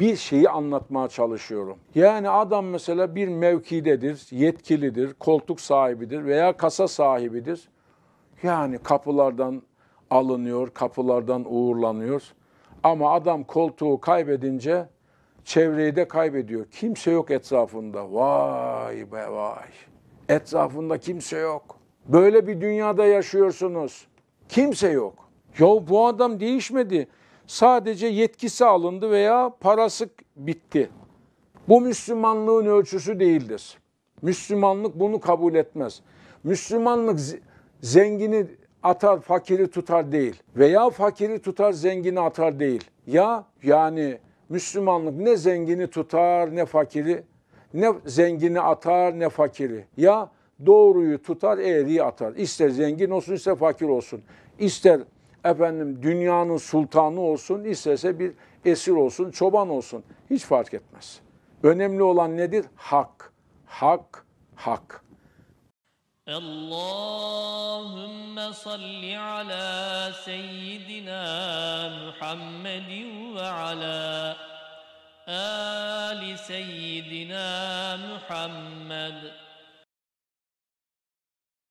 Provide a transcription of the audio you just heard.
bir şeyi anlatmaya çalışıyorum. Yani adam mesela bir mevkidedir, yetkilidir, koltuk sahibidir veya kasa sahibidir. Yani kapılardan alınıyor, kapılardan uğurlanıyor. Ama adam koltuğu kaybedince çevreyi de kaybediyor. Kimse yok etrafında. Vay be vay. Etrafında kimse yok. Böyle bir dünyada yaşıyorsunuz. Kimse yok. Ya bu adam değişmedi. Sadece yetkisi alındı veya parası bitti. Bu Müslümanlığın ölçüsü değildir. Müslümanlık bunu kabul etmez. Müslümanlık zengini atar, fakiri tutar değil. Veya fakiri tutar, zengini atar değil. Ya yani Müslümanlık ne zengini tutar ne fakiri, ne zengini atar ne fakiri. Ya doğruyu tutar, eğriyi atar. İster zengin olsun, ister fakir olsun. İster efendim dünyanın sultanı olsun, istese bir esir olsun, çoban olsun. Hiç fark etmez. Önemli olan nedir? Hak, hak, hak. Allahümme salli ala seyyidina Muhammedin ve ala ali seyyidina Muhammed.